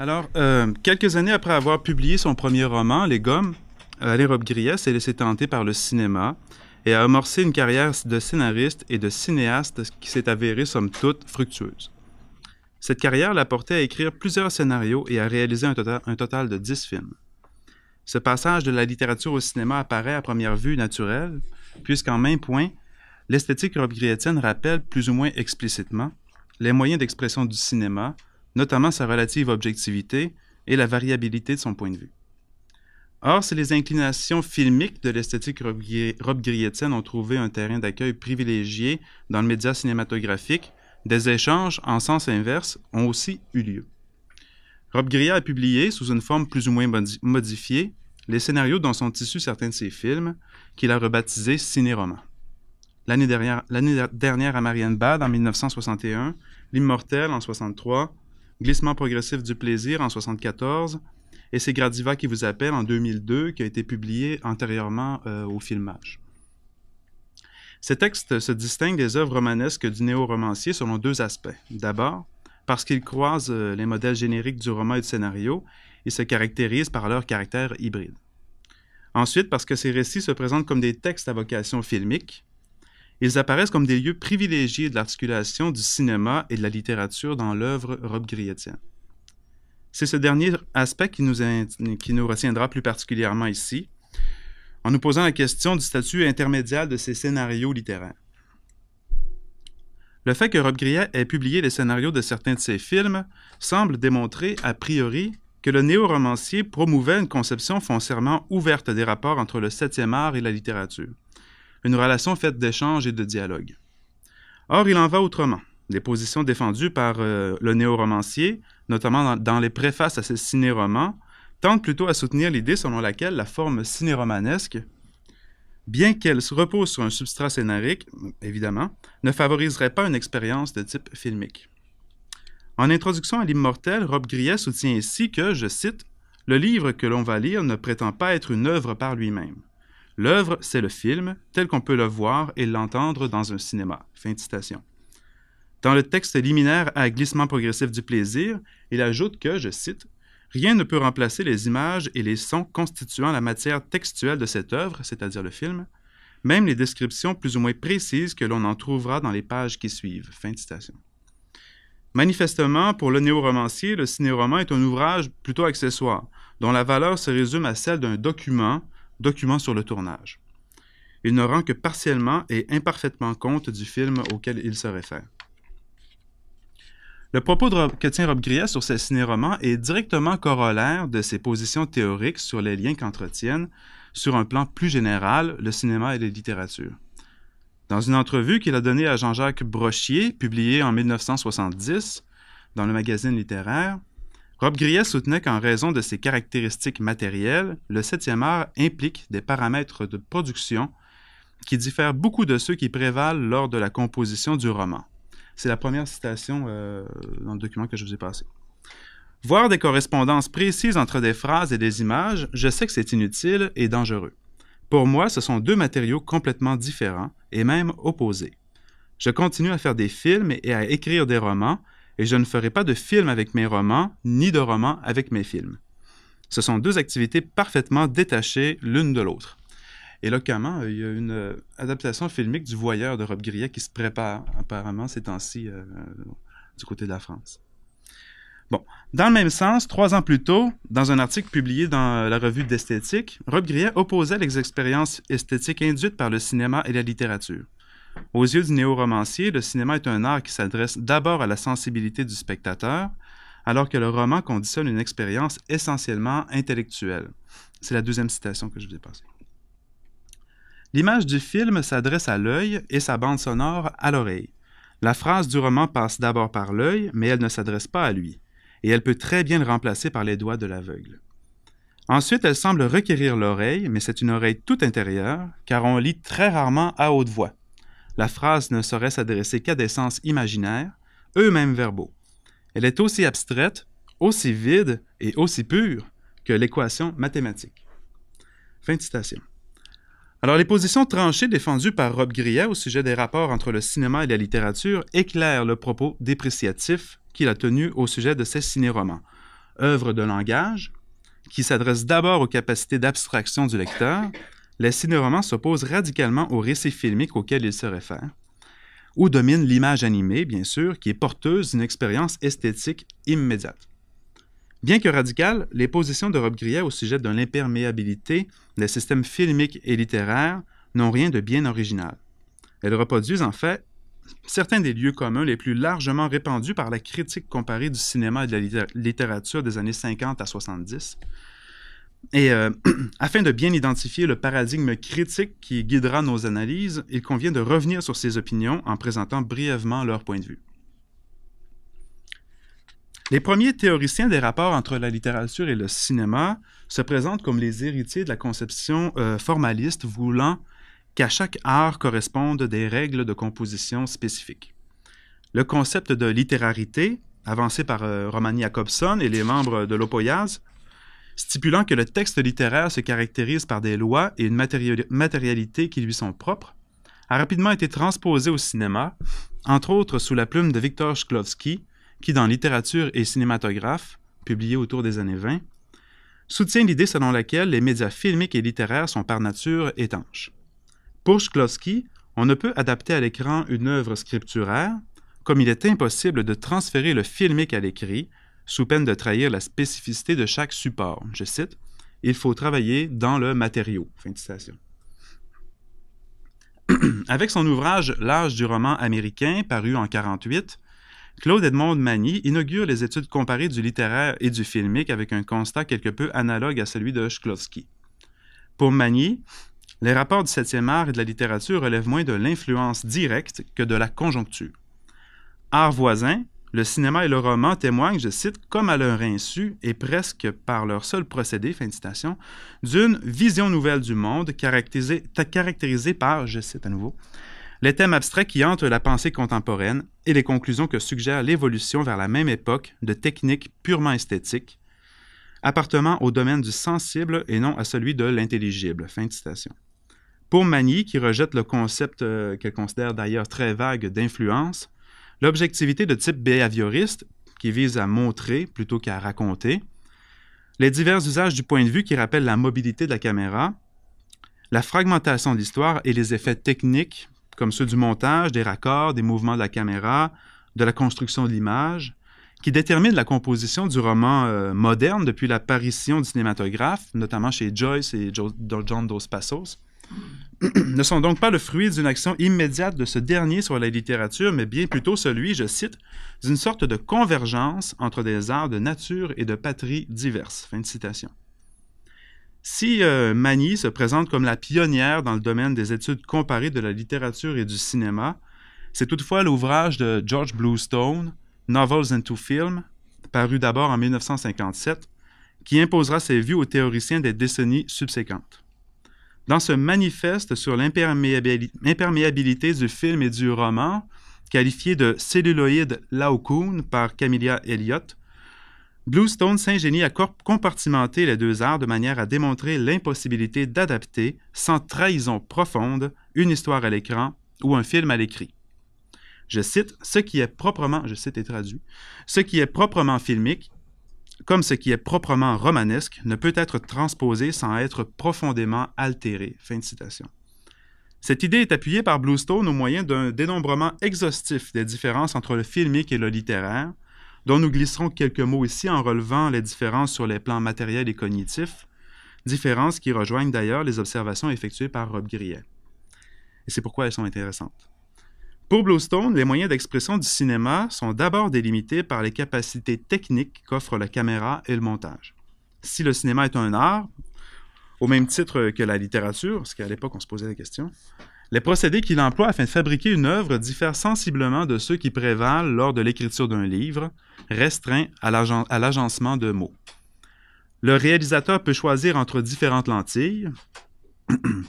Alors, euh, quelques années après avoir publié son premier roman, Les Gommes, Alain euh, Rob grillet s'est laissé tenter par le cinéma et a amorcé une carrière de scénariste et de cinéaste qui s'est avérée, somme toute, fructueuse. Cette carrière l'a porté à écrire plusieurs scénarios et à réaliser tota-, un total, de dix films. Ce passage de la littérature au cinéma apparaît à première vue naturel, puisqu'en même point, l'esthétique robbe rappelle plus ou moins explicitement les moyens d'expression du cinéma, notamment sa relative objectivité et la variabilité de son point de vue. Or, si les inclinations filmiques de l'esthétique Rob Grietzen ont trouvé un terrain d'accueil privilégié dans le média cinématographique, des échanges en sens inverse ont aussi eu lieu. Rob Grier a publié, sous une forme plus ou moins modifiée, les scénarios dont sont issus certains de ses films, qu'il a rebaptisés ciné-romans. L'année dernière, dernière, à Marianne Bad en 1961, L'Immortel en 1963, Glissement progressif du plaisir en 1974, et c'est Gradiva qui vous appelle en 2002, qui a été publié antérieurement euh, au filmage. Ces textes se distinguent des œuvres romanesques du néo-romancier selon deux aspects. D'abord, parce qu'ils croisent euh, les modèles génériques du roman et du scénario et se caractérisent par leur caractère hybride. Ensuite, parce que ces récits se présentent comme des textes à vocation filmique, ils apparaissent comme des lieux privilégiés de l'articulation du cinéma et de la littérature dans l'œuvre Rob grietienne C'est ce dernier aspect qui nous, retiendra plus particulièrement ici, en nous posant la question du statut intermédiaire de ces scénarios littéraires. Le fait que Rob Griet ait publié les scénarios de certains de ses films semble démontrer, a priori, que le néo-romancier promouvait une conception foncièrement ouverte des rapports entre le septième art et la littérature, une relation faite d'échanges et de dialogue. Or, il en va autrement. Les positions défendues par euh, le le romancier notamment dans, les préfaces à ses ciné-romans, tendent plutôt à soutenir l'idée selon laquelle la forme cinéromanesque, bien qu'elle se repose sur un substrat scénarique, évidemment, ne favoriserait pas une expérience de type filmique. En introduction à l'immortel, Rob Griet soutient ici que, je cite, le livre que l'on va lire ne prétend pas être une œuvre par lui-même. L'œuvre, c'est le film, tel qu'on peut le voir et l'entendre dans un cinéma. Fin citation. Dans le texte liminaire à glissement progressif du plaisir, il ajoute que, je cite, Rien ne peut remplacer les images et les sons constituant la matière textuelle de cette œuvre, c'est-à-dire le film, même les descriptions plus ou moins précises que l'on en trouvera dans les pages qui suivent. Fin citation. Manifestement, pour le néo-romancier, le ciné-roman est un ouvrage plutôt accessoire, dont la valeur se résume à celle d'un document document sur le tournage. Il ne rend que partiellement et imparfaitement compte du film auquel il se réfère. Le propos de Rob, que tient sur ses ciné-romans est directement corollaire de ses positions théoriques sur les liens qu'entretiennent, sur un plan plus général, le cinéma et les littératures. Dans une entrevue qu'il a donnée à Jean-Jacques Brochier, publiée en 1970 dans le magazine littéraire, Rob Grier soutenait qu'en raison de ses caractéristiques matérielles, le septième art implique des paramètres de production qui diffèrent beaucoup de ceux qui prévalent lors de la composition du roman. C'est la première citation euh, dans le document que je vous ai passé. Voir des correspondances précises entre des phrases et des images, je sais que c'est inutile et dangereux. Pour moi, ce sont deux matériaux complètement différents et même opposés. Je continue à faire des films et à écrire des romans, et je ne ferai pas de film avec mes romans, ni de romans avec mes films. Ce sont deux activités parfaitement détachées l'une de l'autre. Et comment, il y a une euh, adaptation filmique du Voyeur de Rob Grillet qui se prépare apparemment ces temps-ci euh, euh, du côté de la France. Bon, dans le même sens, trois ans plus tôt, dans un article publié dans la revue d'esthétique, Rob Grillet opposait les expériences esthétiques induites par le cinéma et la littérature. Aux yeux du néo-romancier, le cinéma est un art qui s'adresse d'abord à la sensibilité du spectateur, alors que le roman conditionne une expérience essentiellement intellectuelle. C'est la deuxième citation que je vous ai passée. L'image du film s'adresse à l'œil et sa bande sonore à l'oreille. La phrase du roman passe d'abord par l'œil, mais elle ne s'adresse pas à lui, et elle peut très bien le remplacer par les doigts de l'aveugle. Ensuite, elle semble requérir l'oreille, mais c'est une oreille tout intérieure, car on lit très rarement à haute voix la phrase ne saurait s'adresser qu'à des sens imaginaires, eux-mêmes verbaux. Elle est aussi abstraite, aussi vide et aussi pure que l'équation mathématique. Fin de citation. Alors, les positions tranchées défendues par Rob Grillet au sujet des rapports entre le cinéma et la littérature éclairent le propos dépréciatif qu'il a tenu au sujet de ses cinéromans. Œuvre de langage, qui s'adresse d'abord aux capacités d'abstraction du lecteur, les cinéromans s'opposent radicalement aux récits filmique auxquels ils se réfèrent, où domine l'image animée, bien sûr, qui est porteuse d'une expérience esthétique immédiate. Bien que radicales, les positions de Rob Grier au sujet de l'imperméabilité des systèmes filmiques et littéraires n'ont rien de bien original. Elles reproduisent en fait certains des lieux communs les plus largement répandus par la critique comparée du cinéma et de la littérature des années 50 à 70, et euh, afin de bien identifier le paradigme critique qui guidera nos analyses, il convient de revenir sur ces opinions en présentant brièvement leur point de vue. Les premiers théoriciens des rapports entre la littérature et le cinéma se présentent comme les héritiers de la conception euh, formaliste voulant qu'à chaque art correspondent des règles de composition spécifiques. Le concept de littérarité, avancé par euh, Roman Romani Jacobson et les membres de l'Opoyaz, stipulant que le texte littéraire se caractérise par des lois et une matérialité qui lui sont propres, a rapidement été transposé au cinéma, entre autres sous la plume de Victor Shklovsky, qui dans Littérature et cinématographe, publié autour des années 20, soutient l'idée selon laquelle les médias filmiques et littéraires sont par nature étanches. Pour Shklovsky, on ne peut adapter à l'écran une œuvre scripturaire, comme il est impossible de transférer le filmique à l'écrit, sous peine de trahir la spécificité de chaque support. Je cite, Il faut travailler dans le matériau. Fin de citation. Avec son ouvrage L'âge du roman américain, paru en 1948, Claude Edmond Magny inaugure les études comparées du littéraire et du filmique avec un constat quelque peu analogue à celui de Shklovsky. Pour Magny, les rapports du septième art et de la littérature relèvent moins de l'influence directe que de la conjoncture. Art voisin, le cinéma et le roman témoignent, je cite, comme à leur insu et presque par leur seul procédé, fin de citation, d'une vision nouvelle du monde caractérisée, par, je cite à nouveau, les thèmes abstraits qui entrent la pensée contemporaine et les conclusions que suggère l'évolution vers la même époque de techniques purement esthétiques, appartenant au domaine du sensible et non à celui de l'intelligible. Fin de citation. Pour Magny, qui rejette le concept euh, qu'elle considère d'ailleurs très vague d'influence, l'objectivité de type behavioriste, qui vise à montrer plutôt qu'à raconter, les divers usages du point de vue qui rappellent la mobilité de la caméra, la fragmentation de l'histoire et les effets techniques, comme ceux du montage, des raccords, des mouvements de la caméra, de la construction de l'image, qui déterminent la composition du roman euh, moderne depuis l'apparition du cinématographe, notamment chez Joyce et John Dos Passos ne sont donc pas le fruit d'une action immédiate de ce dernier sur la littérature, mais bien plutôt celui, je cite, d'une sorte de convergence entre des arts de nature et de patrie diverses. Fin de citation. Si euh, se présente comme la pionnière dans le domaine des études comparées de la littérature et du cinéma, c'est toutefois l'ouvrage de George Bluestone, Novels into Film, paru d'abord en 1957, qui imposera ses vues aux théoriciens des décennies subséquentes. Dans ce manifeste sur l'imperméabilité du film et du roman, qualifié de celluloïde Laocoon par Camilla Elliott, Bluestone s'ingénie à compartimenter les deux arts de manière à démontrer l'impossibilité d'adapter, sans trahison profonde, une histoire à l'écran ou un film à l'écrit. Je cite, ce qui est proprement, je cite traduit, ce qui est proprement filmique comme ce qui est proprement romanesque, ne peut être transposé sans être profondément altéré. citation. Cette idée est appuyée par Bluestone au moyen d'un dénombrement exhaustif des différences entre le filmique et le littéraire, dont nous glisserons quelques mots ici en relevant les différences sur les plans matériels et cognitifs, différences qui rejoignent d'ailleurs les observations effectuées par Rob Grillet. Et c'est pourquoi elles sont intéressantes. Pour Bluestone, les moyens d'expression du cinéma sont d'abord délimités par les capacités techniques qu'offrent la caméra et le montage. Si le cinéma est un art, au même titre que la littérature, qui à l'époque on se posait la question, les procédés qu'il emploie afin de fabriquer une œuvre diffèrent sensiblement de ceux qui prévalent lors de l'écriture d'un livre, restreint à l'agencement de mots. Le réalisateur peut choisir entre différentes lentilles,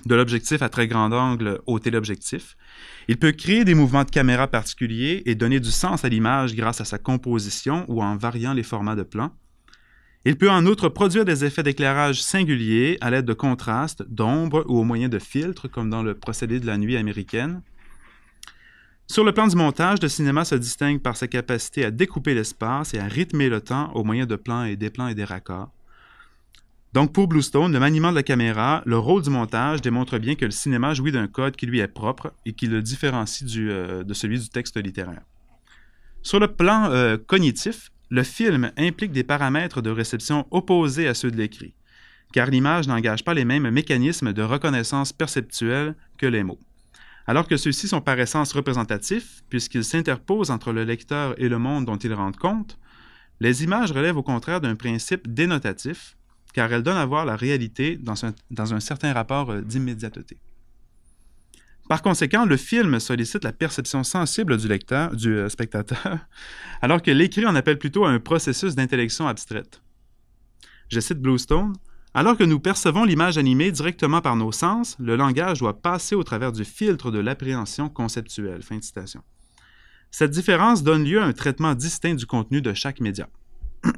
de l'objectif à très grand angle au téléobjectif. Il peut créer des mouvements de caméra particuliers et donner du sens à l'image grâce à sa composition ou en variant les formats de plans. Il peut en outre produire des effets d'éclairage singuliers à l'aide de contrastes, d'ombres ou au moyen de filtres, comme dans le procédé de la nuit américaine. Sur le plan du montage, le cinéma se distingue par sa capacité à découper l'espace et à rythmer le temps au moyen de plans et des plans et des raccords. Donc, pour Bluestone, le maniement de la caméra, le rôle du montage démontre bien que le cinéma jouit d'un code qui lui est propre et qui le différencie euh, de celui du texte littéraire. Sur le plan euh, cognitif, le film implique des paramètres de réception opposés à ceux de l'écrit, car l'image n'engage pas les mêmes mécanismes de reconnaissance perceptuelle que les mots. Alors que ceux-ci sont par essence représentatifs, puisqu'ils s'interposent entre le lecteur et le monde dont ils rendent compte, les images relèvent au contraire d'un principe dénotatif, car elle donne à voir la réalité dans un, certain rapport euh, d'immédiateté. Par conséquent, le film sollicite la perception sensible du lecteur, du euh, spectateur, alors que l'écrit en appelle plutôt à un processus d'intellection abstraite. Je cite Bluestone. Alors que nous percevons l'image animée directement par nos sens, le langage doit passer au travers du filtre de l'appréhension conceptuelle. Fin citation. Cette différence donne lieu à un traitement distinct du contenu de chaque média.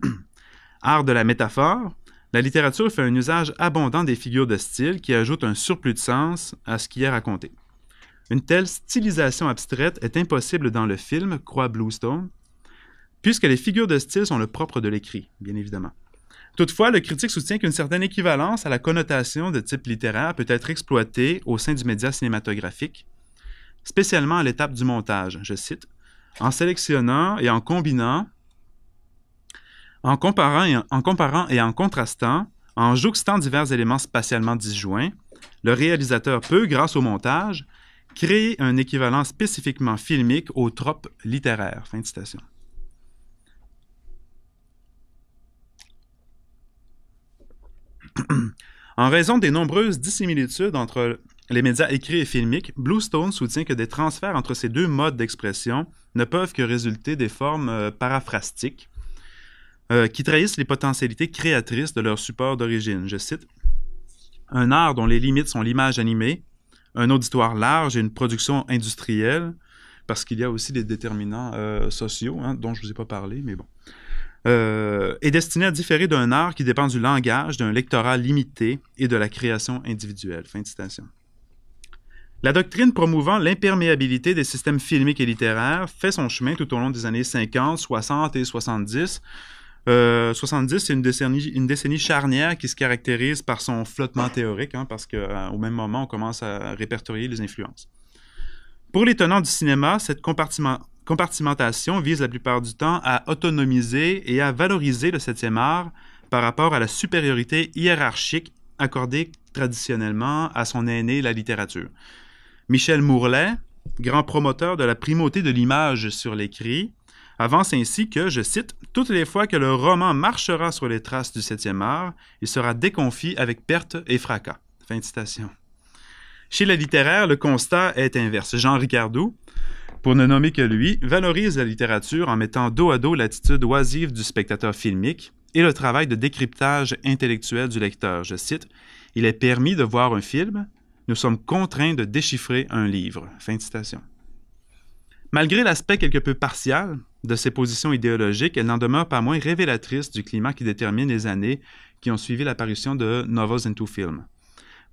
Art de la métaphore, la littérature fait un usage abondant des figures de style qui ajoute un surplus de sens à ce qui est raconté. Une telle stylisation abstraite est impossible dans le film, croit Bluestone, puisque les figures de style sont le propre de l'écrit, bien évidemment. Toutefois, le critique soutient qu'une certaine équivalence à la connotation de type littéraire peut être exploitée au sein du média cinématographique, spécialement à l'étape du montage, je cite, en sélectionnant et en combinant en comparant, et en, contrastant, en jouxtant divers éléments spatialement disjoints, le réalisateur peut, grâce au montage, créer un équivalent spécifiquement filmique aux tropes littéraires. citation. en raison des nombreuses dissimilitudes entre les médias écrits et filmiques, Bluestone soutient que des transferts entre ces deux modes d'expression ne peuvent que résulter des formes euh, paraphrastiques, euh, qui trahissent les potentialités créatrices de leur support d'origine. Je cite Un art dont les limites sont l'image animée, un auditoire large et une production industrielle, parce qu'il y a aussi des déterminants euh, sociaux, hein, dont je ne vous ai pas parlé, mais bon. Euh, est destiné à différer d'un art qui dépend du langage, d'un lectorat limité et de la création individuelle. Fin de citation. La doctrine promouvant l'imperméabilité des systèmes filmiques et littéraires fait son chemin tout au long des années 50, 60 et 70 70, euh, c'est une décennie, une décennie charnière qui se caractérise par son flottement théorique, hein, parce qu'au euh, même moment, on commence à répertorier les influences. Pour les tenants du cinéma, cette compartimentation vise la plupart du temps à autonomiser et à valoriser le septième art par rapport à la supériorité hiérarchique accordée traditionnellement à son aîné, la littérature. Michel Mourlet, grand promoteur de la primauté de l'image sur l'écrit, avance ainsi que, je cite, Toutes les fois que le roman marchera sur les traces du septième art, il sera déconfit avec perte et fracas. Fin de citation. Chez la littéraire, le constat est inverse. Jean Ricardou, pour ne nommer que lui, valorise la littérature en mettant dos à dos l'attitude oisive du spectateur filmique et le travail de décryptage intellectuel du lecteur. Je cite, Il est permis de voir un film, nous sommes contraints de déchiffrer un livre. Fin de citation. Malgré l'aspect quelque peu partial, de ses positions idéologiques, elle n'en demeure pas moins révélatrice du climat qui détermine les années qui ont suivi l'apparition de Novels into Film,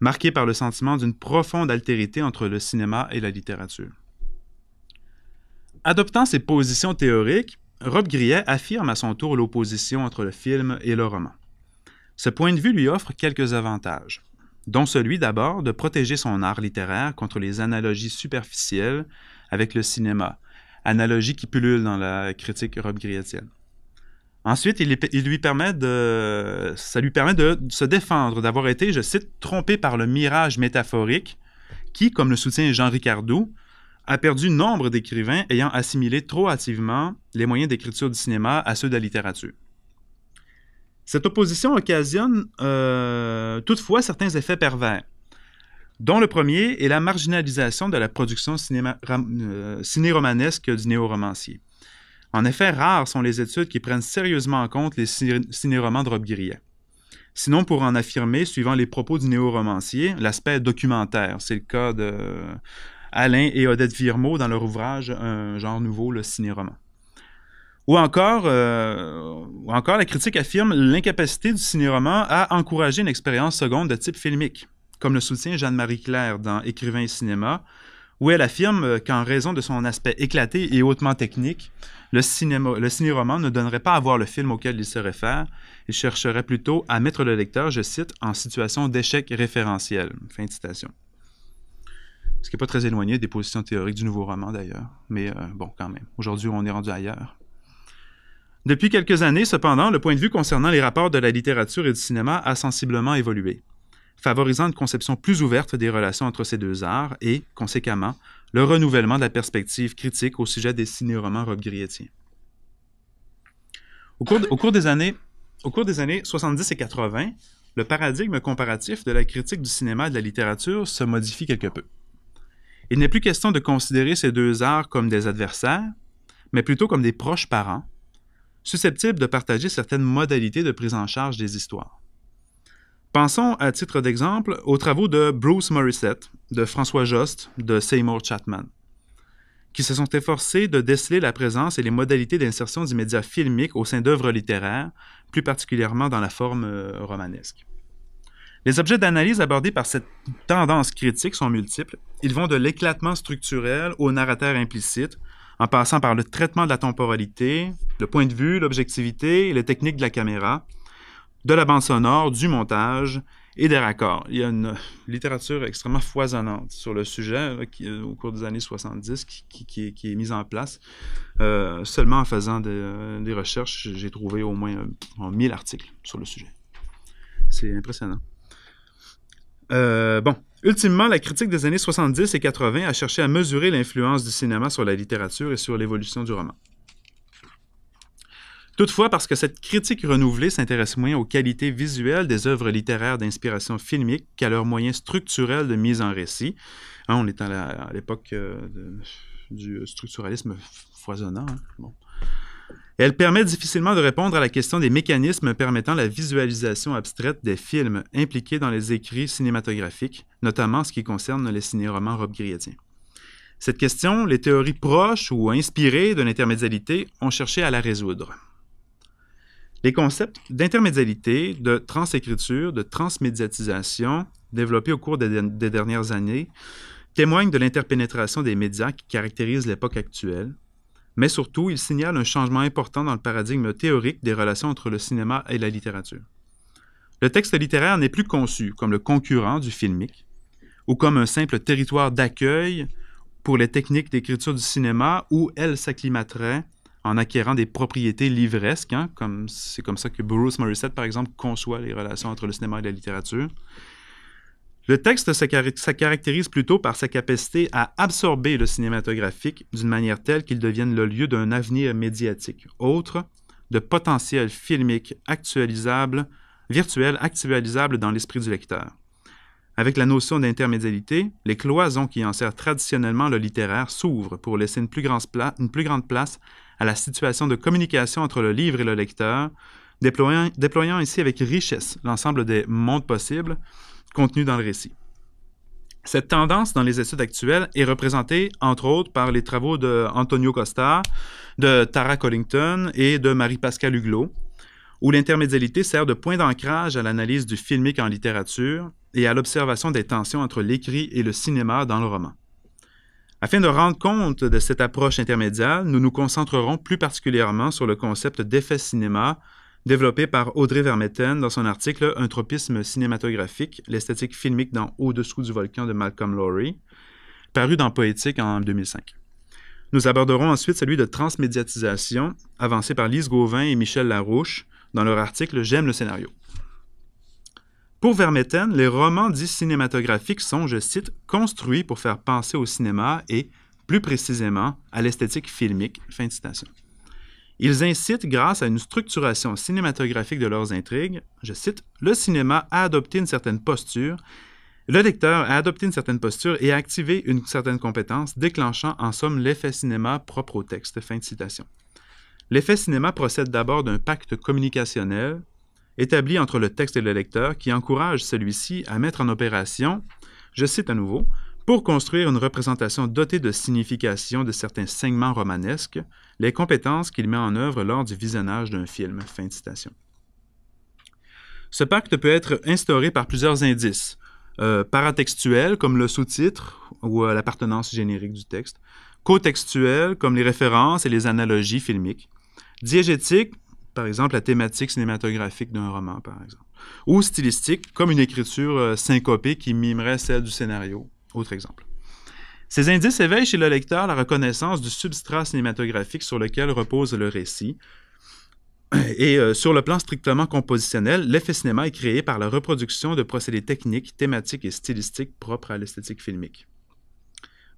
marquée par le sentiment d'une profonde altérité entre le cinéma et la littérature. Adoptant ces positions théoriques, Rob Grillet affirme à son tour l'opposition entre le film et le roman. Ce point de vue lui offre quelques avantages, dont celui d'abord de protéger son art littéraire contre les analogies superficielles avec le cinéma, analogie qui pullule dans la critique europe griétienne. Ensuite, il, lui permet de, ça lui permet de se défendre d'avoir été, je cite, trompé par le mirage métaphorique qui, comme le soutient Jean Ricardou, a perdu nombre d'écrivains ayant assimilé trop hâtivement les moyens d'écriture du cinéma à ceux de la littérature. Cette opposition occasionne euh, toutefois certains effets pervers dont le premier est la marginalisation de la production cinéromanesque ciné-romanesque du néo-romancier. En effet, rares sont les études qui prennent sérieusement en compte les ciné-romans de Rob Sinon, pour en affirmer, suivant les propos du néo-romancier, l'aspect documentaire, c'est le cas de Alain et Odette Virmo dans leur ouvrage Un genre nouveau, le ciné-roman. Ou encore, euh, ou encore, la critique affirme l'incapacité du ciné-roman à encourager une expérience seconde de type filmique comme le soutient Jeanne-Marie Claire dans Écrivain et cinéma, où elle affirme euh, qu'en raison de son aspect éclaté et hautement technique, le, cinéma, le ciné-roman ne donnerait pas à voir le film auquel il se réfère, il chercherait plutôt à mettre le lecteur, je cite, en situation d'échec référentiel. Fin de citation. Ce qui n'est pas très éloigné des positions théoriques du nouveau roman d'ailleurs, mais euh, bon, quand même. Aujourd'hui, on est rendu ailleurs. Depuis quelques années, cependant, le point de vue concernant les rapports de la littérature et du cinéma a sensiblement évolué favorisant une conception plus ouverte des relations entre ces deux arts et, conséquemment, le renouvellement de la perspective critique au sujet des ciné-romans robbe cours, des années, au cours des années 70 et 80, le paradigme comparatif de la critique du cinéma et de la littérature se modifie quelque peu. Il n'est plus question de considérer ces deux arts comme des adversaires, mais plutôt comme des proches parents, susceptibles de partager certaines modalités de prise en charge des histoires. Pensons à titre d'exemple aux travaux de Bruce Morissette, de François Jost, de Seymour Chapman, qui se sont efforcés de déceler la présence et les modalités d'insertion du média filmique au sein d'œuvres littéraires, plus particulièrement dans la forme euh, romanesque. Les objets d'analyse abordés par cette tendance critique sont multiples. Ils vont de l'éclatement structurel au narrateur implicite, en passant par le traitement de la temporalité, le point de vue, l'objectivité et les techniques de la caméra, de la bande sonore, du montage et des raccords. Il y a une littérature extrêmement foisonnante sur le sujet euh, au cours des années 70 qui, est, mise en place. Euh, seulement en faisant des, euh, recherches, j'ai trouvé au moins 1000 articles sur le sujet. C'est impressionnant. bon, ultimement, la critique des années 70 et 80 a cherché à mesurer l'influence du cinéma sur la littérature et sur l'évolution du roman. Toutefois, parce que cette critique renouvelée s'intéresse moins aux qualités visuelles des œuvres littéraires d'inspiration filmique qu'à leurs moyens structurels de mise en récit. Hein, on est à l'époque euh, du structuralisme foisonnant. Hein, Elle permet difficilement de répondre à la question des mécanismes permettant la visualisation abstraite des films impliqués dans les écrits cinématographiques, notamment ce qui concerne les cinéromans Rob griédiens Cette question, les théories proches ou inspirées de l'intermédialité ont cherché à la résoudre les concepts d'intermédialité, de transécriture, de transmédiatisation développés au cours des, dernières années témoignent de l'interpénétration des médias qui caractérise l'époque actuelle, mais surtout, ils signalent un changement important dans le paradigme théorique des relations entre le cinéma et la littérature. Le texte littéraire n'est plus conçu comme le concurrent du filmique ou comme un simple territoire d'accueil pour les techniques d'écriture du cinéma où elle s'acclimaterait, en acquérant des propriétés livresques, hein, comme c'est comme ça que Bruce Morissette, par exemple, conçoit les relations entre le cinéma et la littérature. Le texte se caractérise plutôt par sa capacité à absorber le cinématographique d'une manière telle qu'il devienne le lieu d'un avenir médiatique, autre de potentiel filmique actualisable, virtuel actualisable dans l'esprit du lecteur. Avec la notion d'intermédialité, les cloisons qui en servent traditionnellement le littéraire s'ouvrent pour laisser une plus, grande place la situation de communication entre le livre et le lecteur, déployant, déployant ici avec richesse l'ensemble des mondes possibles contenus dans le récit. Cette tendance dans les études actuelles est représentée, entre autres, par les travaux de Antonio Costa, de Tara Collington et de Marie-Pascale Huglot, où l'intermédialité sert de point d'ancrage à l'analyse du filmique en littérature et à l'observation des tensions entre l'écrit et le cinéma dans le roman. Afin de rendre compte de cette approche intermédiaire, nous nous concentrerons plus particulièrement sur le concept d'effet cinéma développé par Audrey Vermetten dans son article Un tropisme cinématographique, l'esthétique filmique dans Au-dessous du volcan de Malcolm Lowry, paru dans Poétique en 2005. Nous aborderons ensuite celui de transmédiatisation, avancé par Lise Gauvin et Michel Larouche dans leur article J'aime le scénario. Pour Vermetten, les romans dits cinématographiques sont, je cite, construits pour faire penser au cinéma et, plus précisément, à l'esthétique filmique. Fin de citation. Ils incitent, grâce à une structuration cinématographique de leurs intrigues, je cite, le cinéma a adopter une certaine posture, le lecteur a adopté une certaine posture et a activé une certaine compétence, déclenchant en somme l'effet cinéma propre au texte. Fin de citation. L'effet cinéma procède d'abord d'un pacte communicationnel établi entre le texte et le lecteur qui encourage celui-ci à mettre en opération, je cite à nouveau, pour construire une représentation dotée de signification de certains segments romanesques, les compétences qu'il met en œuvre lors du visionnage d'un film. Fin de citation. Ce pacte peut être instauré par plusieurs indices, euh, paratextuels comme le sous-titre ou euh, l'appartenance générique du texte, cotextuels comme les références et les analogies filmiques, diégétiques par exemple, la thématique cinématographique d'un roman, par exemple. Ou stylistique, comme une écriture euh, syncopée qui mimerait celle du scénario. Autre exemple. Ces indices éveillent chez le lecteur la reconnaissance du substrat cinématographique sur lequel repose le récit. Et euh, sur le plan strictement compositionnel, l'effet cinéma est créé par la reproduction de procédés techniques, thématiques et stylistiques propres à l'esthétique filmique.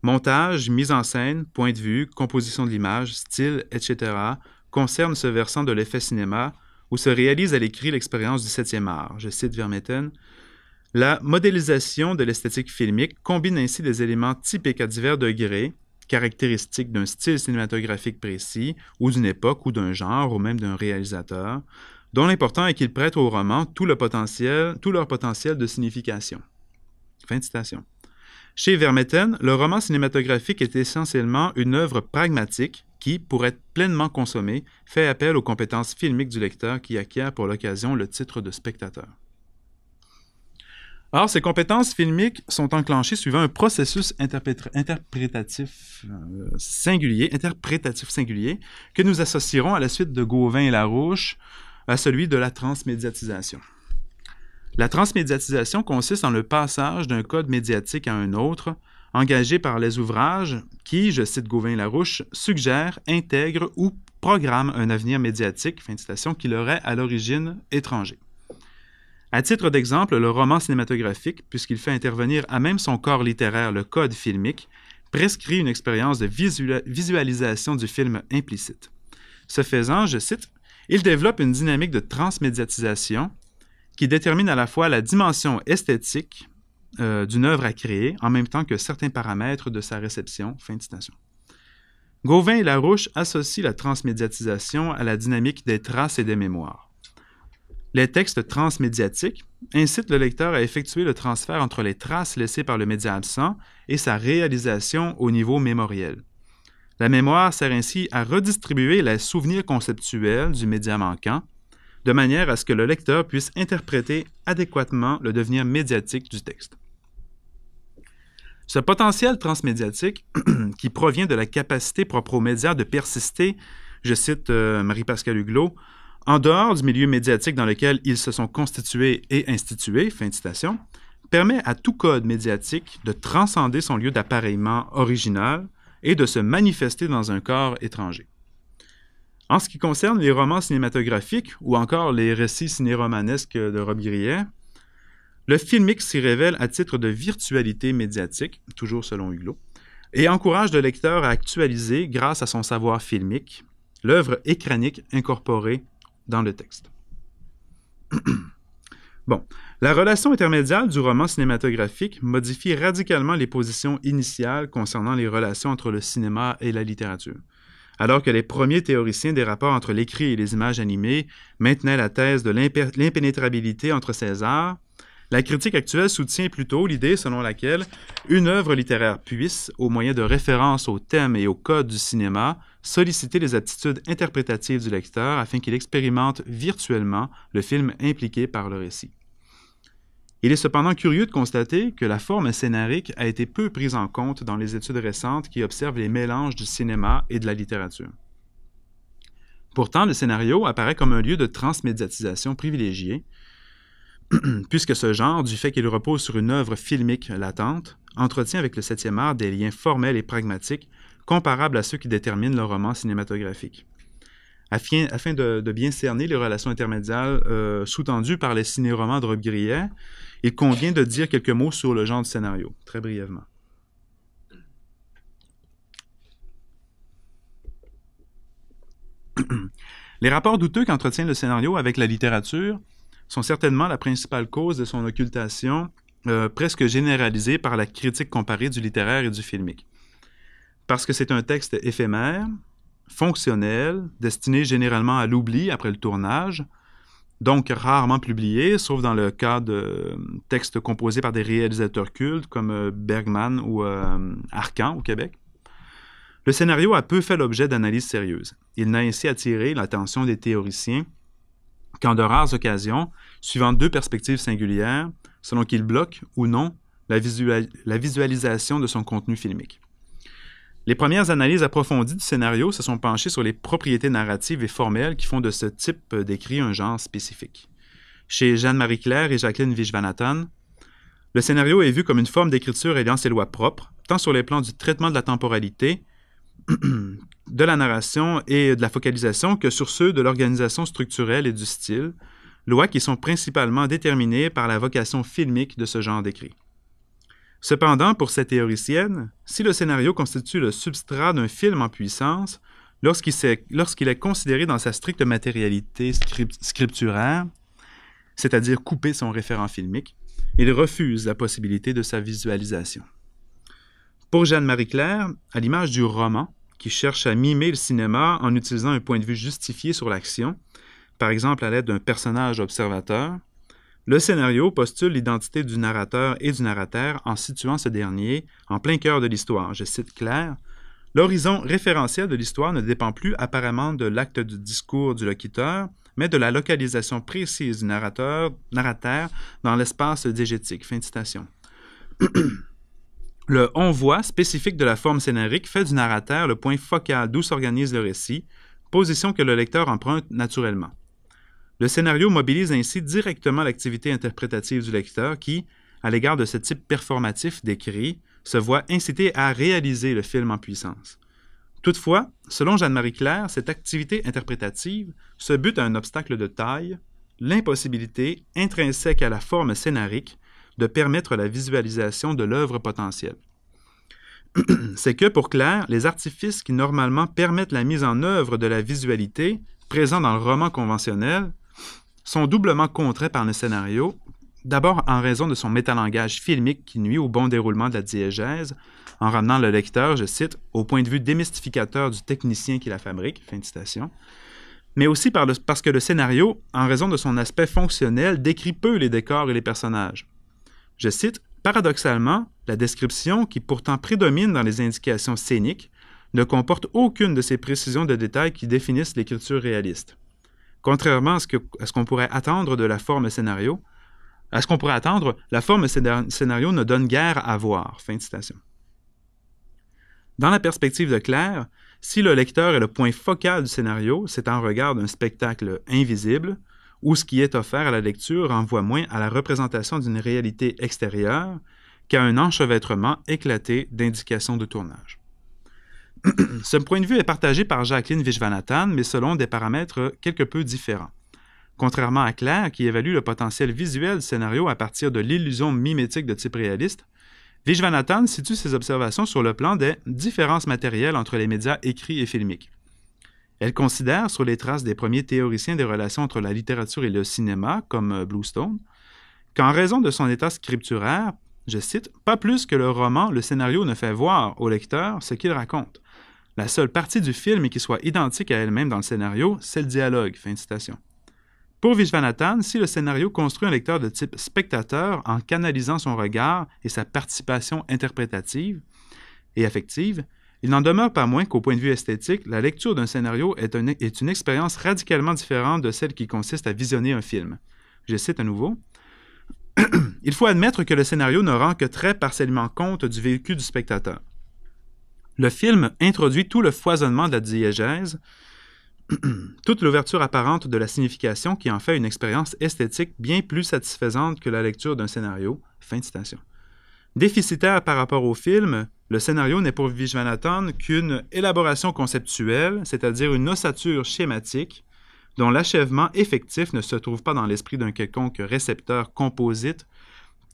Montage, mise en scène, point de vue, composition de l'image, style, etc., concerne ce versant de l'effet cinéma où se réalise à l'écrit l'expérience du septième art. Je cite Vermetten. La modélisation de l'esthétique filmique combine ainsi des éléments typiques à divers degrés, caractéristiques d'un style cinématographique précis, ou d'une époque, ou d'un genre, ou même d'un réalisateur, dont l'important est qu'ils prêtent au roman tout, le potentiel, tout leur potentiel de signification. Fin de citation. Chez Vermetten, le roman cinématographique est essentiellement une œuvre pragmatique qui, pour être pleinement consommé, fait appel aux compétences filmiques du lecteur qui acquiert pour l'occasion le titre de spectateur. Or, ces compétences filmiques sont enclenchées suivant un processus interprétatif euh, singulier, interprétatif singulier, que nous associerons à la suite de Gauvin et Larouche à celui de la transmédiatisation. La transmédiatisation consiste en le passage d'un code médiatique à un autre, engagé par les ouvrages qui, je cite Gauvin-Larouche, suggèrent, intègrent ou programment un avenir médiatique, fin de citation, qui leur à l'origine étranger. À titre d'exemple, le roman cinématographique, puisqu'il fait intervenir à même son corps littéraire le code filmique, prescrit une expérience de visualisation du film implicite. Ce faisant, je cite, il développe une dynamique de transmédiatisation qui détermine à la fois la dimension esthétique, euh, d'une œuvre à créer en même temps que certains paramètres de sa réception. Fin de Gauvin et Larouche associent la transmédiatisation à la dynamique des traces et des mémoires. Les textes transmédiatiques incitent le lecteur à effectuer le transfert entre les traces laissées par le média absent et sa réalisation au niveau mémoriel. La mémoire sert ainsi à redistribuer les souvenirs conceptuels du média manquant de manière à ce que le lecteur puisse interpréter adéquatement le devenir médiatique du texte. Ce potentiel transmédiatique, qui provient de la capacité propre aux médias de persister, je cite euh, Marie-Pascale Huglot, en dehors du milieu médiatique dans lequel ils se sont constitués et institués, permet à tout code médiatique de transcender son lieu d'appareillement original et de se manifester dans un corps étranger. En ce qui concerne les romans cinématographiques ou encore les récits ciné-romanesques de Rob Grillet, le filmique s'y révèle à titre de virtualité médiatique, toujours selon Hugo, et encourage le lecteur à actualiser, grâce à son savoir filmique, l'œuvre écranique incorporée dans le texte. bon, la relation intermédiaire du roman cinématographique modifie radicalement les positions initiales concernant les relations entre le cinéma et la littérature alors que les premiers théoriciens des rapports entre l'écrit et les images animées maintenaient la thèse de l'impénétrabilité entre ces arts, la critique actuelle soutient plutôt l'idée selon laquelle une œuvre littéraire puisse, au moyen de références aux thèmes et au code du cinéma, solliciter les aptitudes interprétatives du lecteur afin qu'il expérimente virtuellement le film impliqué par le récit. Il est cependant curieux de constater que la forme scénarique a été peu prise en compte dans les études récentes qui observent les mélanges du cinéma et de la littérature. Pourtant, le scénario apparaît comme un lieu de transmédiatisation privilégié, puisque ce genre, du fait qu'il repose sur une œuvre filmique latente, entretient avec le septième art des liens formels et pragmatiques comparables à ceux qui déterminent le roman cinématographique. Afin, de, bien cerner les relations intermédiaires euh, sous-tendues par les ciné-romans de Rob il convient de dire quelques mots sur le genre de scénario, très brièvement. Les rapports douteux qu'entretient le scénario avec la littérature sont certainement la principale cause de son occultation euh, presque généralisée par la critique comparée du littéraire et du filmique. Parce que c'est un texte éphémère, fonctionnel, destiné généralement à l'oubli après le tournage, donc rarement publié, sauf dans le cas de euh, textes composés par des réalisateurs cultes comme euh, Bergman ou euh, Arcan au Québec. Le scénario a peu fait l'objet d'analyses sérieuses. Il n'a ainsi attiré l'attention des théoriciens qu'en de rares occasions, suivant deux perspectives singulières, selon qu'il bloque ou non la, visualisation de son contenu filmique. Les premières analyses approfondies du scénario se sont penchées sur les propriétés narratives et formelles qui font de ce type d'écrit un genre spécifique. Chez Jeanne-Marie Claire et Jacqueline Vishvanathan, le scénario est vu comme une forme d'écriture ayant ses lois propres, tant sur les plans du traitement de la temporalité, de la narration et de la focalisation que sur ceux de l'organisation structurelle et du style, lois qui sont principalement déterminées par la vocation filmique de ce genre d'écrit. Cependant, pour cette théoricienne, si le scénario constitue le substrat d'un film en puissance, lorsqu'il est considéré dans sa stricte matérialité scripturaire, c'est-à-dire couper son référent filmique, il refuse la possibilité de sa visualisation. Pour Jeanne-Marie Claire, à l'image du roman, qui cherche à mimer le cinéma en utilisant un point de vue justifié sur l'action, par exemple à l'aide d'un personnage observateur, le scénario postule l'identité du narrateur et du narrateur en situant ce dernier en plein cœur de l'histoire. Je cite Claire L'horizon référentiel de l'histoire ne dépend plus apparemment de l'acte du discours du locuteur, mais de la localisation précise du narrateur, dans l'espace diégétique. Fin de citation. le envoi spécifique de la forme scénarique fait du narrateur le point focal d'où s'organise le récit, position que le lecteur emprunte naturellement. Le scénario mobilise ainsi directement l'activité interprétative du lecteur qui, à l'égard de ce type performatif décrit, se voit incité à réaliser le film en puissance. Toutefois, selon Jeanne-Marie Claire, cette activité interprétative se bute à un obstacle de taille, l'impossibilité intrinsèque à la forme scénarique de permettre la visualisation de l'œuvre potentielle. C'est que, pour Claire, les artifices qui normalement permettent la mise en œuvre de la visualité, présent dans le roman conventionnel, sont doublement contraints par le scénario, d'abord en raison de son métalangage filmique qui nuit au bon déroulement de la diégèse, en ramenant le lecteur, je cite, au point de vue démystificateur du technicien qui la fabrique, fin de citation, mais aussi parce que le scénario, en raison de son aspect fonctionnel, décrit peu les décors et les personnages. Je cite, Paradoxalement, la description, qui pourtant prédomine dans les indications scéniques, ne comporte aucune de ces précisions de détails qui définissent l'écriture réaliste. Contrairement à ce qu'on pourrait attendre de la forme scénario, à ce qu'on pourrait attendre, la forme scénario ne donne guère à voir. Fin de citation. Dans la perspective de Claire, si le lecteur est le point focal du scénario, c'est en regard d'un spectacle invisible, où ce qui est offert à la lecture renvoie moins à la représentation d'une réalité extérieure qu'à un enchevêtrement éclaté d'indications de tournage. Ce point de vue est partagé par Jacqueline Vishwanathan, mais selon des paramètres quelque peu différents. Contrairement à Claire, qui évalue le potentiel visuel du scénario à partir de l'illusion mimétique de type réaliste, Vishwanathan situe ses observations sur le plan des différences matérielles entre les médias écrits et filmiques. Elle considère, sur les traces des premiers théoriciens des relations entre la littérature et le cinéma, comme euh, Bluestone, qu'en raison de son état scripturaire, je cite, pas plus que le roman, le scénario ne fait voir au lecteur ce qu'il raconte. La seule partie du film qui soit identique à elle-même dans le scénario, c'est le dialogue. Fin citation. Pour Vishwanathan, si le scénario construit un lecteur de type spectateur en canalisant son regard et sa participation interprétative et affective, il n'en demeure pas moins qu'au point de vue esthétique, la lecture d'un scénario est, e, est une expérience radicalement différente de celle qui consiste à visionner un film. Je cite à nouveau. il faut admettre que le scénario ne rend que très partiellement compte du vécu du spectateur. Le film introduit tout le foisonnement de la diégèse, toute l'ouverture apparente de la signification qui en fait une expérience esthétique bien plus satisfaisante que la lecture d'un scénario. Fin Déficitaire par rapport au film, le scénario n'est pour Vishwanathan qu'une élaboration conceptuelle, c'est-à-dire une ossature schématique, dont l'achèvement effectif ne se trouve pas dans l'esprit d'un quelconque récepteur composite,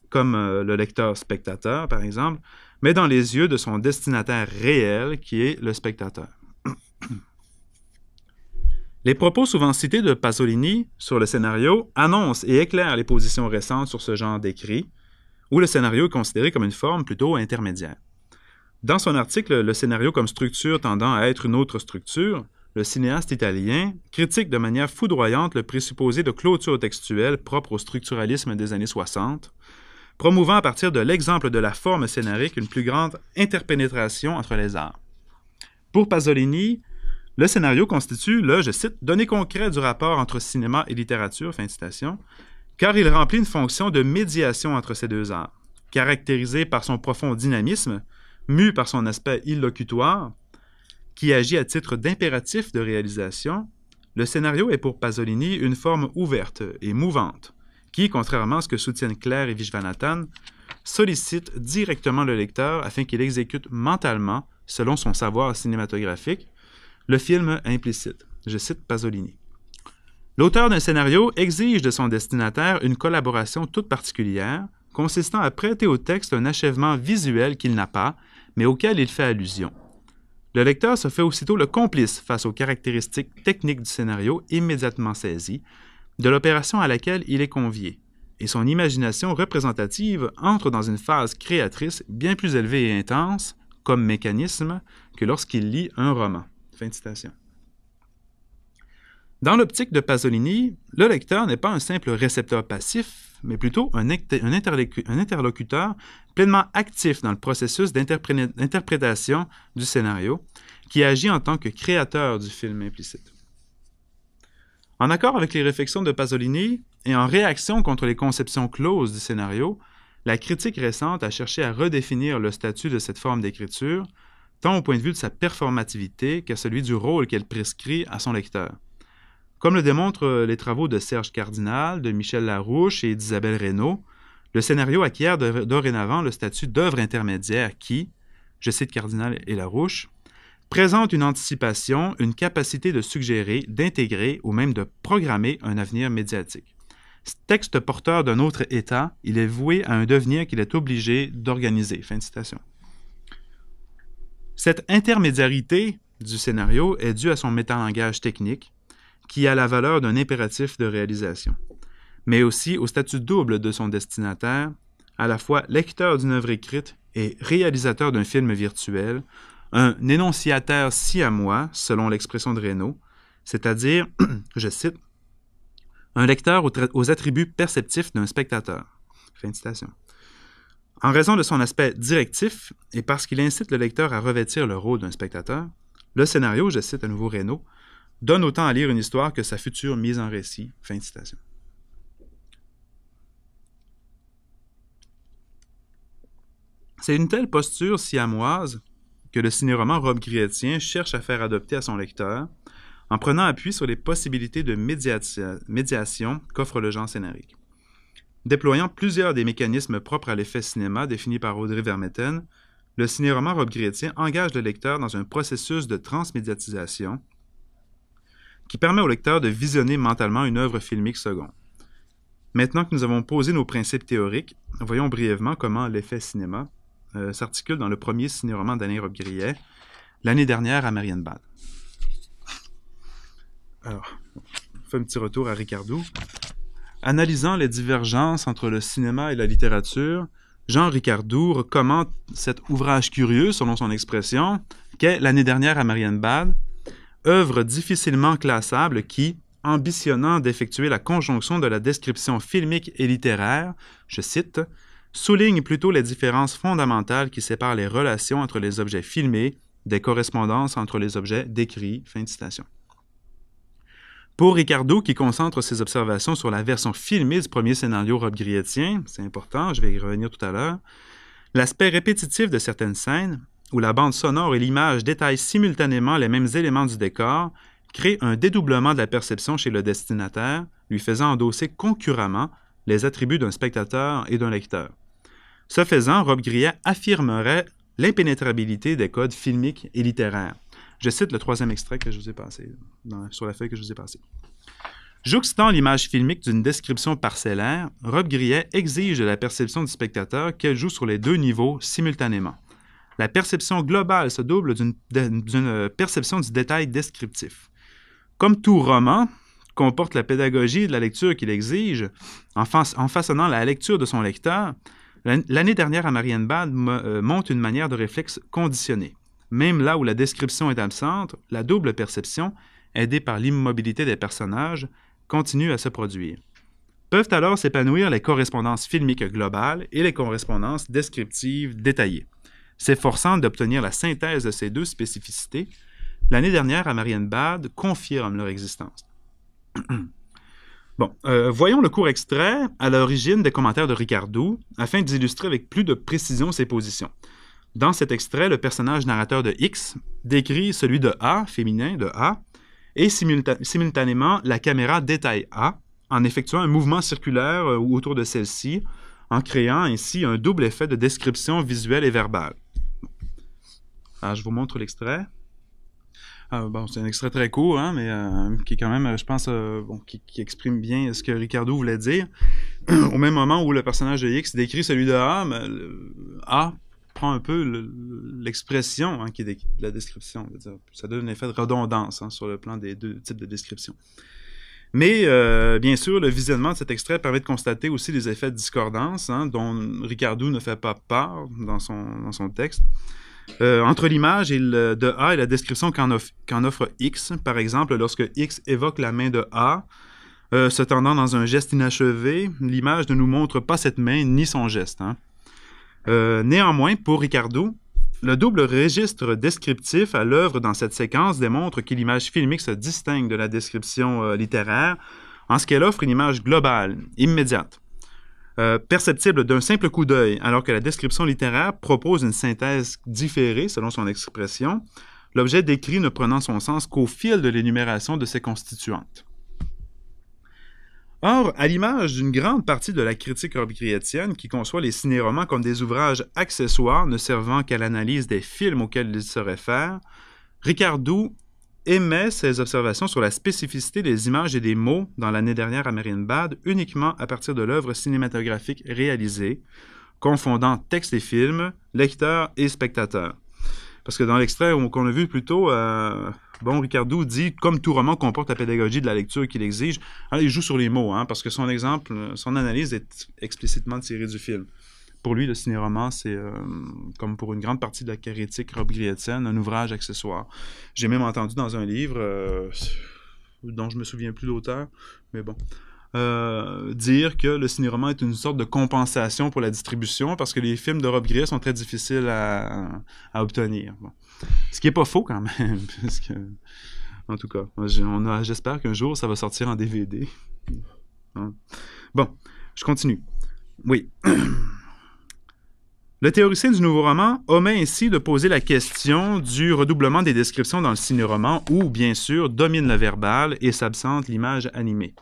comme euh, le lecteur spectateur, par exemple, mais dans les yeux de son destinataire réel qui est le spectateur. Les propos souvent cités de Pasolini sur le scénario annoncent et éclairent les positions récentes sur ce genre d'écrit, où le scénario est considéré comme une forme plutôt intermédiaire. Dans son article Le scénario comme structure tendant à être une autre structure, le cinéaste italien critique de manière foudroyante le présupposé de clôture textuelle propre au structuralisme des années 60, promouvant à partir de l'exemple de la forme scénarique une plus grande interpénétration entre les arts. Pour Pasolini, le scénario constitue le, je cite, donné concret du rapport entre cinéma et littérature, fin citation, car il remplit une fonction de médiation entre ces deux arts. Caractérisé par son profond dynamisme, mu par son aspect illocutoire, qui agit à titre d'impératif de réalisation, le scénario est pour Pasolini une forme ouverte et mouvante, qui, contrairement à ce que soutiennent Claire et Vishvanathan, sollicite directement le lecteur afin qu'il exécute mentalement, selon son savoir cinématographique, le film implicite. Je cite Pasolini. L'auteur d'un scénario exige de son destinataire une collaboration toute particulière, consistant à prêter au texte un achèvement visuel qu'il n'a pas, mais auquel il fait allusion. Le lecteur se fait aussitôt le complice face aux caractéristiques techniques du scénario immédiatement saisies, de l'opération à laquelle il est convié, et son imagination représentative entre dans une phase créatrice bien plus élevée et intense, comme mécanisme, que lorsqu'il lit un roman. Dans l'optique de Pasolini, le lecteur n'est pas un simple récepteur passif, mais plutôt un, interlocuteur pleinement actif dans le processus d'interprétation du scénario, qui agit en tant que créateur du film implicite. En accord avec les réflexions de Pasolini et en réaction contre les conceptions closes du scénario, la critique récente a cherché à redéfinir le statut de cette forme d'écriture, tant au point de vue de sa performativité qu'à celui du rôle qu'elle prescrit à son lecteur. Comme le démontrent les travaux de Serge Cardinal, de Michel Larouche et d'Isabelle Reynaud, le scénario acquiert dorénavant le statut d'œuvre intermédiaire qui, je cite Cardinal et Larouche, présente une anticipation, une capacité de suggérer, d'intégrer ou même de programmer un avenir médiatique. texte porteur d'un autre État, il est voué à un devenir qu'il est obligé d'organiser. Fin de citation. Cette intermédiarité du scénario est due à son métalangage technique, qui a la valeur d'un impératif de réalisation, mais aussi au statut double de son destinataire, à la fois lecteur d'une œuvre écrite et réalisateur d'un film virtuel, un énonciateur siamois, selon l'expression de Reynaud, c'est-à-dire, je cite, un lecteur aux, attributs perceptifs d'un spectateur. Fin citation. En raison de son aspect directif et parce qu'il incite le lecteur à revêtir le rôle d'un spectateur, le scénario, je cite à nouveau Reynaud, donne autant à lire une histoire que sa future mise en récit. Fin citation. C'est une telle posture siamoise que le cinéroman Rob Grétien cherche à faire adopter à son lecteur, en prenant appui sur les possibilités de médiation qu'offre le genre scénarique. Déployant plusieurs des mécanismes propres à l'effet cinéma défini par Audrey Vermetten, le cinéroman Rob Grétien engage le lecteur dans un processus de transmédiatisation qui permet au lecteur de visionner mentalement une œuvre filmique seconde. Maintenant que nous avons posé nos principes théoriques, voyons brièvement comment l'effet cinéma euh, s'articule dans le premier ciné-roman d'Alain robbe l'année dernière à Marianne Bad. Alors, fait un petit retour à Ricardou. « Analysant les divergences entre le cinéma et la littérature, Jean Ricardou recommande cet ouvrage curieux, selon son expression, qu'est l'année dernière à Marianne Bad, œuvre difficilement classable qui, ambitionnant d'effectuer la conjonction de la description filmique et littéraire, je cite, souligne plutôt les différences fondamentales qui séparent les relations entre les objets filmés des correspondances entre les objets décrits. Pour Ricardo, qui concentre ses observations sur la version filmée du premier scénario Rob Grietien, c'est important, je vais y revenir tout à l'heure, l'aspect répétitif de certaines scènes, où la bande sonore et l'image détaillent simultanément les mêmes éléments du décor, crée un dédoublement de la perception chez le destinataire, lui faisant endosser concurremment les attributs d'un spectateur et d'un lecteur. Ce faisant, Rob grillet affirmerait l'impénétrabilité des codes filmiques et littéraires. Je cite le troisième extrait que je vous ai passé, sur la feuille que je vous ai passée. Jouxtant l'image filmique d'une description parcellaire, Rob Grillet exige de la perception du spectateur qu'elle joue sur les deux niveaux simultanément. La perception globale se double d'une euh, perception du détail descriptif. Comme tout roman comporte la pédagogie de la lecture qu'il exige, en façonnant la lecture de son lecteur, L'année dernière, à Marianne Bad euh, montre une manière de réflexe conditionnée. Même là où la description est absente, la double perception, aidée par l'immobilité des personnages, continue à se produire. Peuvent alors s'épanouir les correspondances filmiques globales et les correspondances descriptives détaillées. S'efforçant d'obtenir la synthèse de ces deux spécificités, l'année dernière, à Marianne Bad confirme leur existence. Bon, euh, voyons le court extrait à l'origine des commentaires de Ricardo afin d'illustrer avec plus de précision ses positions. Dans cet extrait, le personnage narrateur de X décrit celui de A, féminin de A, et simultanément la caméra détaille A en effectuant un mouvement circulaire euh, autour de celle-ci, en créant ainsi un double effet de description visuelle et verbale. Ah, je vous montre l'extrait. Ah, bon, c'est un extrait très court, hein, mais euh, qui est quand même, euh, je pense, euh, qui, exprime bien ce que Ricardo voulait dire. Au même moment où le personnage de X décrit celui de A, ben, A prend un peu l'expression hein, qui est de la description. Ça donne un effet de redondance hein, sur le plan des deux types de descriptions. Mais bien sûr, le visionnement de cet extrait permet de constater aussi les effets de discordance dont Ricardo ne fait pas part dans son, dans son texte. Euh, entre l'image de A et la description qu'en offre, X, par exemple, lorsque X évoque la main de A, euh, se tendant dans un geste inachevé, l'image ne nous montre pas cette main ni son geste. Hein. Euh, néanmoins, pour Ricardo, le double registre descriptif à l'œuvre dans cette séquence démontre que l'image filmique se distingue de la description littéraire en ce qu'elle offre une image globale, immédiate. Euh, perceptible d'un simple coup d'œil, alors que la description littéraire propose une synthèse différée selon son expression, l'objet décrit ne prenant son sens qu'au fil de l'énumération de ses constituantes. Or, à l'image d'une grande partie de la critique chrétienne qui conçoit les cinéromans comme des ouvrages accessoires ne servant qu'à l'analyse des films auxquels ils se réfèrent, Ricardo émet ses observations sur la spécificité des images et des mots dans l'année dernière à Marine Bad uniquement à partir de l'œuvre cinématographique réalisée, confondant texte et film, lecteur et spectateur. Parce que dans l'extrait qu'on a vu plus tôt, euh, bon, Ricardo dit comme tout roman comporte la pédagogie de la lecture qu'il exige, hein, il joue sur les mots, hein, parce que son exemple, son analyse est explicitement tirée du film pour lui, le ciné-roman, c'est, euh, comme pour une grande partie de la carétique Rob Grietzen, un ouvrage accessoire. J'ai même entendu dans un livre, euh, dont je me souviens plus l'auteur, mais bon, euh, dire que le cinéroman est une sorte de compensation pour la distribution parce que les films de Rob Grier sont très difficiles à, obtenir. Ce qui n'est pas faux quand même, puisque, en tout cas, j'espère qu'un jour ça va sortir en DVD. Hein. Bon, je continue. Oui. Le théoricien du nouveau roman omet ainsi de poser la question du redoublement des descriptions dans le ciné-roman où, bien sûr, domine le verbal et s'absente l'image animée.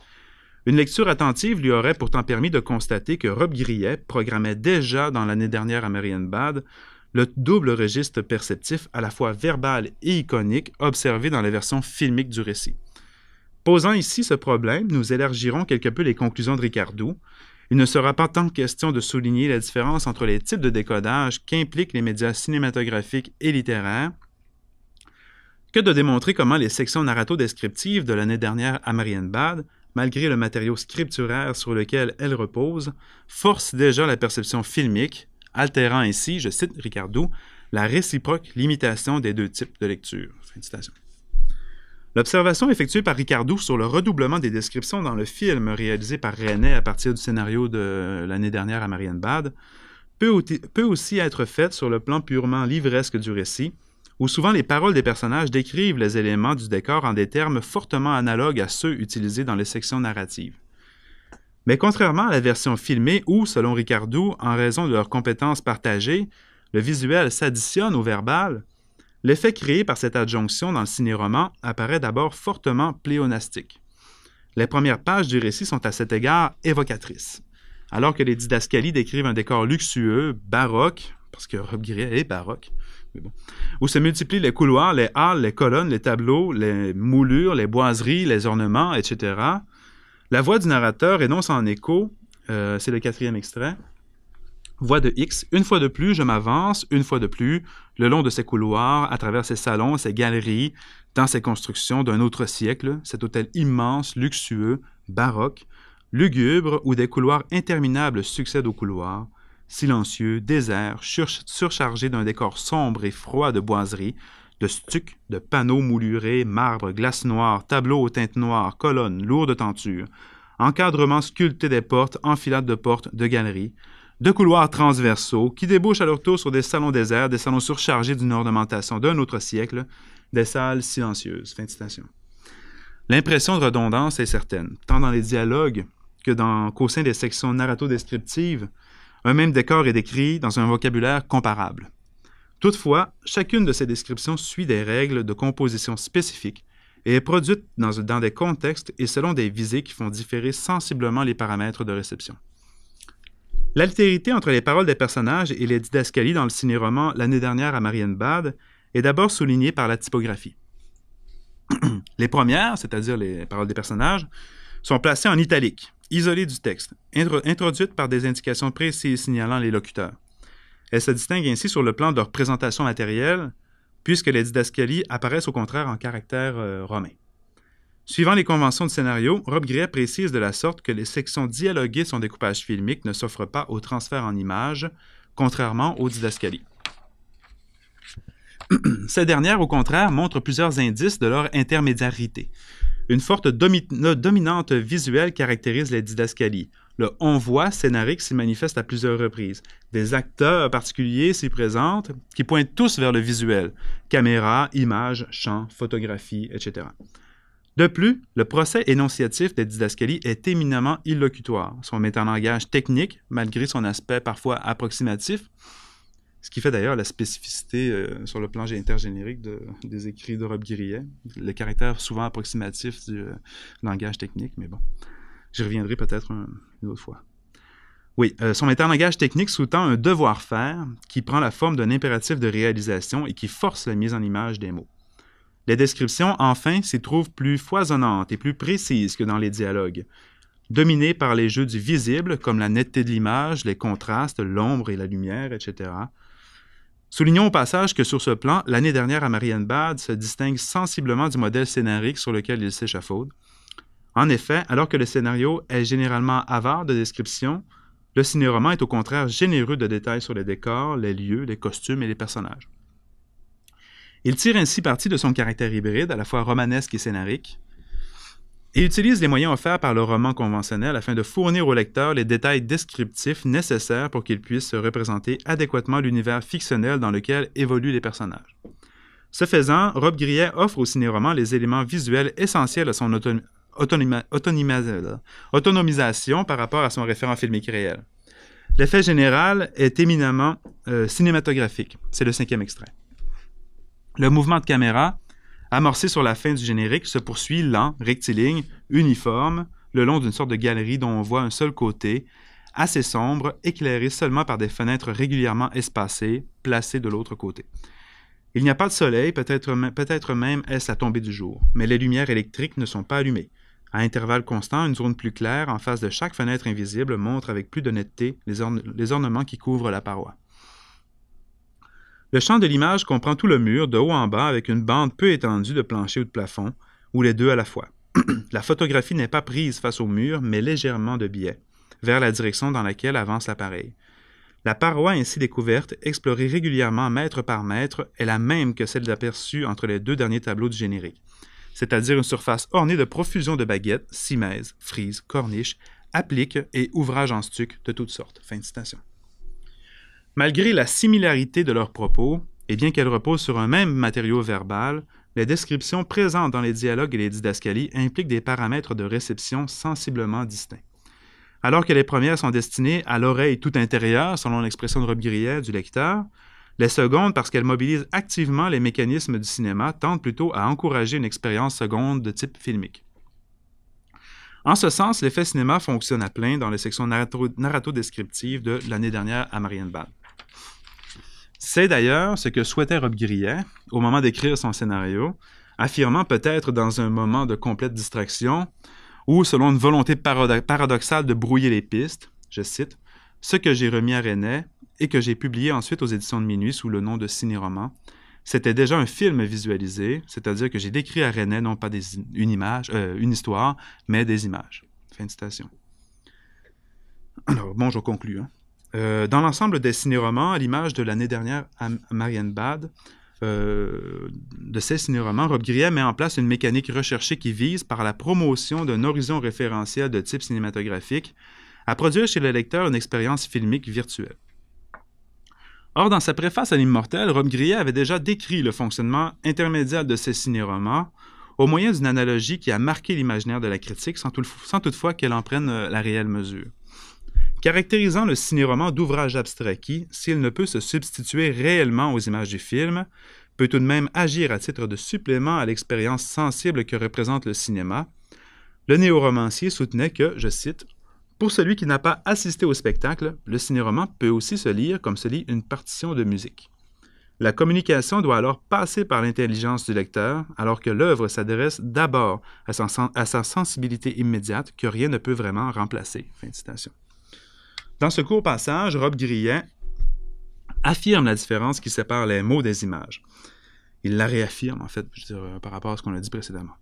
Une lecture attentive lui aurait pourtant permis de constater que Rob Grillet programmait déjà dans l'année dernière à Marianne Bad le double registre perceptif à la fois verbal et iconique observé dans la version filmique du récit. Posant ici ce problème, nous élargirons quelque peu les conclusions de Ricardo, il ne sera pas tant question de souligner la différence entre les types de décodage qu'impliquent les médias cinématographiques et littéraires que de démontrer comment les sections narrato-descriptives de l'année dernière à Marianne Bad, malgré le matériau scripturaire sur lequel elles reposent, forcent déjà la perception filmique, altérant ainsi, je cite Ricardo, la réciproque limitation des deux types de lecture. L'observation effectuée par Ricardo sur le redoublement des descriptions dans le film réalisé par René à partir du scénario de l'année dernière à Marianne Bad peut, peut aussi être faite sur le plan purement livresque du récit, où souvent les paroles des personnages décrivent les éléments du décor en des termes fortement analogues à ceux utilisés dans les sections narratives. Mais contrairement à la version filmée où, selon Ricardo, en raison de leurs compétences partagées, le visuel s'additionne au verbal, L'effet créé par cette adjonction dans le ciné-roman apparaît d'abord fortement pléonastique. Les premières pages du récit sont à cet égard évocatrices. Alors que les didascalies décrivent un décor luxueux, baroque, parce que Rob Gray est baroque, mais bon, où se multiplient les couloirs, les halles, les colonnes, les tableaux, les moulures, les boiseries, les ornements, etc. La voix du narrateur énonce en écho, euh, c'est le quatrième extrait, Voix de X. Une fois de plus, je m'avance, une fois de plus, le long de ces couloirs, à travers ces salons, ces galeries, dans ces constructions d'un autre siècle, cet hôtel immense, luxueux, baroque, lugubre, où des couloirs interminables succèdent aux couloirs, silencieux, désert, surchargé surchargés d'un décor sombre et froid de boiseries, de stucs, de panneaux moulurés, marbre, glace noire, tableaux aux teintes noires, colonnes, lourdes tentures, encadrements sculptés des portes, enfilades de portes, de galeries, de couloirs transversaux qui débouchent à leur tour sur des salons déserts, des salons surchargés d'une ornementation d'un autre siècle, des salles silencieuses. de L'impression de redondance est certaine, tant dans les dialogues que dans, qu'au sein des sections narrato-descriptives, un même décor est décrit dans un vocabulaire comparable. Toutefois, chacune de ces descriptions suit des règles de composition spécifiques et est produite dans, dans des contextes et selon des visées qui font différer sensiblement les paramètres de réception. L'altérité entre les paroles des personnages et les didascalies dans le ciné-roman L'année dernière à Marianne Bard est d'abord soulignée par la typographie. les premières, c'est-à-dire les paroles des personnages, sont placées en italique, isolées du texte, introduites par des indications précises signalant les locuteurs. Elles se distinguent ainsi sur le plan de leur présentation matérielle, puisque les didascalies apparaissent au contraire en caractère euh, romain. Suivant les conventions de scénario, Rob Gray précise de la sorte que les sections dialoguées son découpage filmique ne s'offrent pas au transfert en images, contrairement aux didascalies. Ces dernières, au contraire, montrent plusieurs indices de leur intermédiarité. Une forte dominante visuelle caractérise les didascalies. Le on voit scénarique s'y manifeste à plusieurs reprises. Des acteurs particuliers s'y présentent, qui pointent tous vers le visuel caméra, images, chant, photographie, etc. De plus, le procès énonciatif de Didascalie est éminemment illocutoire. Son langage technique, malgré son aspect parfois approximatif, ce qui fait d'ailleurs la spécificité euh, sur le plan intergénérique des écrits de Rob le caractère souvent approximatif du euh, langage technique, mais bon, j'y reviendrai peut-être une autre fois. Oui, euh, son son langage technique sous-tend un devoir-faire qui prend la forme d'un impératif de réalisation et qui force la mise en image des mots. Les descriptions, enfin, s'y trouvent plus foisonnantes et plus précises que dans les dialogues. Dominées par les jeux du visible, comme la netteté de l'image, les contrastes, l'ombre et la lumière, etc. Soulignons au passage que sur ce plan, l'année dernière à Marianne Bad se distingue sensiblement du modèle scénarique sur lequel il s'échafaude. En effet, alors que le scénario est généralement avare de descriptions, le cinéroman est au contraire généreux de détails sur les décors, les lieux, les costumes et les personnages. Il tire ainsi parti de son caractère hybride, à la fois romanesque et scénarique, et utilise les moyens offerts par le roman conventionnel afin de fournir au lecteur les détails descriptifs nécessaires pour qu'il puisse se représenter adéquatement l'univers fictionnel dans lequel évoluent les personnages. Ce faisant, Rob Grillet offre au ciné-roman les éléments visuels essentiels à son autonomisation par rapport à son référent filmique réel. L'effet général est éminemment euh, cinématographique. C'est le cinquième extrait. Le mouvement de caméra, amorcé sur la fin du générique, se poursuit lent, rectiligne, uniforme, le long d'une sorte de galerie dont on voit un seul côté, assez sombre, éclairé seulement par des fenêtres régulièrement espacées, placées de l'autre côté. Il n'y a pas de soleil, peut-être peut même est-ce la tombée du jour, mais les lumières électriques ne sont pas allumées. À intervalles constants, une zone plus claire en face de chaque fenêtre invisible montre avec plus d'honnêteté les ornements qui couvrent la paroi. Le champ de l'image comprend tout le mur, de haut en bas, avec une bande peu étendue de plancher ou de plafond, ou les deux à la fois. la photographie n'est pas prise face au mur, mais légèrement de biais, vers la direction dans laquelle avance l'appareil. La paroi ainsi découverte, explorée régulièrement mètre par mètre, est la même que celle aperçue entre les deux derniers tableaux du générique, c'est-à-dire une surface ornée de profusion de baguettes, simèzes, frises, corniches, appliques et ouvrages en stuc de toutes sortes. Fin de citation. Malgré la similarité de leurs propos, et bien qu'elles reposent sur un même matériau verbal, les descriptions présentes dans les dialogues et les didascalies impliquent des paramètres de réception sensiblement distincts. Alors que les premières sont destinées à l'oreille tout intérieure, selon l'expression de Rob Grillet du lecteur, les secondes, parce qu'elles mobilisent activement les mécanismes du cinéma, tendent plutôt à encourager une expérience seconde de type filmique. En ce sens, l'effet cinéma fonctionne à plein dans les sections narrato-descriptives de l'année dernière à Marianne Ball. C'est d'ailleurs ce que souhaitait Rob Grillet au moment d'écrire son scénario, affirmant peut-être dans un moment de complète distraction ou selon une volonté paradoxale de brouiller les pistes, je cite, ce que j'ai remis à René et que j'ai publié ensuite aux éditions de Minuit sous le nom de Ciné-Roman, c'était déjà un film visualisé, c'est-à-dire que j'ai décrit à René non pas une image, euh, une histoire, mais des images. Fin de citation. Alors, bon, je conclue. Hein. Euh, dans l'ensemble des ciné-romans, à l'image de l'année dernière à Marianne Bad, euh, de ces cinéromans, Rob Grier met en place une mécanique recherchée qui vise, par la promotion d'un horizon référentiel de type cinématographique, à produire chez le lecteur une expérience filmique virtuelle. Or, dans sa préface à l'Immortel, Rob Grier avait déjà décrit le fonctionnement intermédiaire de ces ciné-romans au moyen d'une analogie qui a marqué l'imaginaire de la critique sans toutefois qu'elle en prenne euh, la réelle mesure caractérisant le ciné-roman d'ouvrage abstrait qui, s'il ne peut se substituer réellement aux images du film, peut tout de même agir à titre de supplément à l'expérience sensible que représente le cinéma, le néo-romancier soutenait que, je cite, Pour celui qui n'a pas assisté au spectacle, le ciné-roman peut aussi se lire comme se lit une partition de musique. La communication doit alors passer par l'intelligence du lecteur, alors que l'œuvre s'adresse d'abord à, sa sensibilité immédiate que rien ne peut vraiment remplacer. Fin citation. Dans ce court passage, Rob Grillet affirme la différence qui sépare les mots des images. Il la réaffirme, en fait, par rapport à ce qu'on a dit précédemment.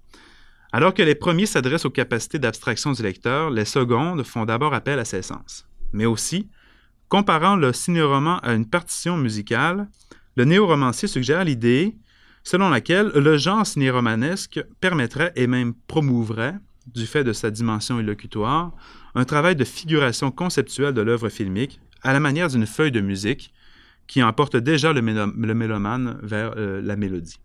Alors que les premiers s'adressent aux capacités d'abstraction du lecteur, les secondes font d'abord appel à ses sens. Mais aussi, comparant le ciné-roman à une partition musicale, le néo-romancier suggère l'idée selon laquelle le genre ciné-romanesque permettrait et même promouvrait du fait de sa dimension élocutoire, un travail de figuration conceptuelle de l'œuvre filmique, à la manière d'une feuille de musique, qui emporte déjà le, mélomane vers euh, la mélodie.